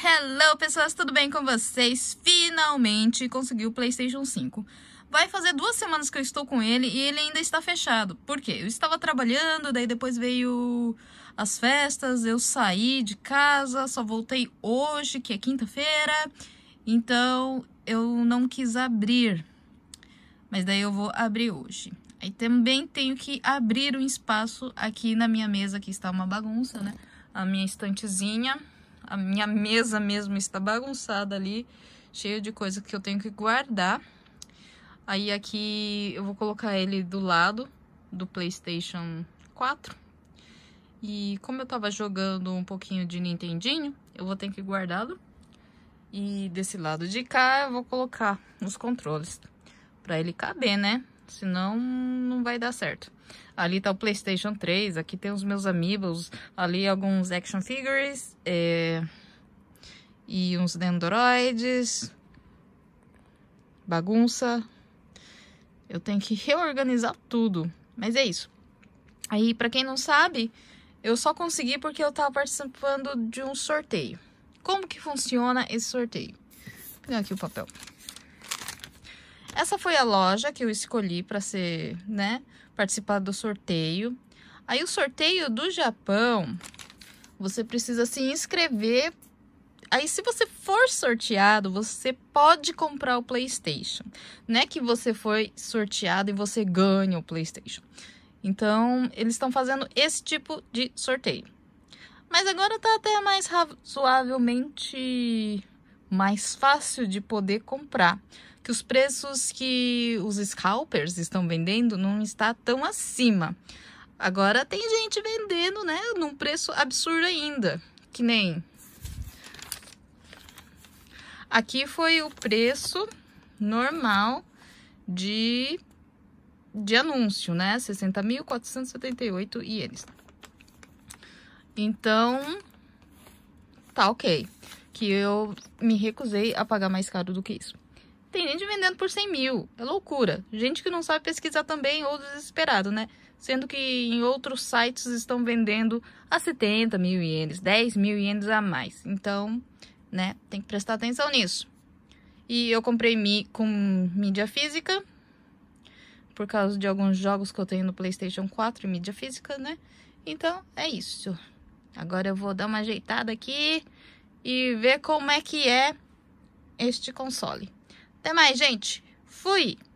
Hello, pessoas, tudo bem com vocês? Finalmente consegui o PlayStation 5. Vai fazer duas semanas que eu estou com ele e ele ainda está fechado. Por quê? Eu estava trabalhando, daí depois veio as festas, eu saí de casa, só voltei hoje, que é quinta-feira. Então, eu não quis abrir. Mas daí eu vou abrir hoje. Aí também tenho que abrir um espaço aqui na minha mesa, que está uma bagunça, né? A minha estantezinha a minha mesa mesmo está bagunçada ali, cheia de coisa que eu tenho que guardar. Aí aqui eu vou colocar ele do lado do PlayStation 4. E como eu tava jogando um pouquinho de Nintendinho, eu vou ter que guardá-lo. E desse lado de cá eu vou colocar os controles para ele caber, né? Senão não vai dar certo. Ali tá o Playstation 3, aqui tem os meus amigos, ali alguns action figures é... e uns dendroides, bagunça. Eu tenho que reorganizar tudo, mas é isso. Aí, para quem não sabe, eu só consegui porque eu tava participando de um sorteio. Como que funciona esse sorteio? Vou pegar aqui o papel. Essa foi a loja que eu escolhi para ser, né, participar do sorteio. Aí o sorteio do Japão, você precisa se inscrever. Aí se você for sorteado, você pode comprar o PlayStation. Não é que você foi sorteado e você ganha o PlayStation. Então, eles estão fazendo esse tipo de sorteio. Mas agora tá até mais razoavelmente mais fácil de poder comprar. Que os preços que os scalpers estão vendendo não está tão acima. Agora tem gente vendendo, né, num preço absurdo ainda, que nem Aqui foi o preço normal de de anúncio, né? 60.478 ienes. Então, tá OK que eu me recusei a pagar mais caro do que isso. Tem gente vendendo por 100 mil, é loucura. Gente que não sabe pesquisar também ou desesperado, né? Sendo que em outros sites estão vendendo a 70 mil ienes, 10 mil ienes a mais. Então, né, tem que prestar atenção nisso. E eu comprei mi com mídia física, por causa de alguns jogos que eu tenho no PlayStation 4 e mídia física, né? Então, é isso. Agora eu vou dar uma ajeitada aqui e ver como é que é este console. Até mais, gente. Fui!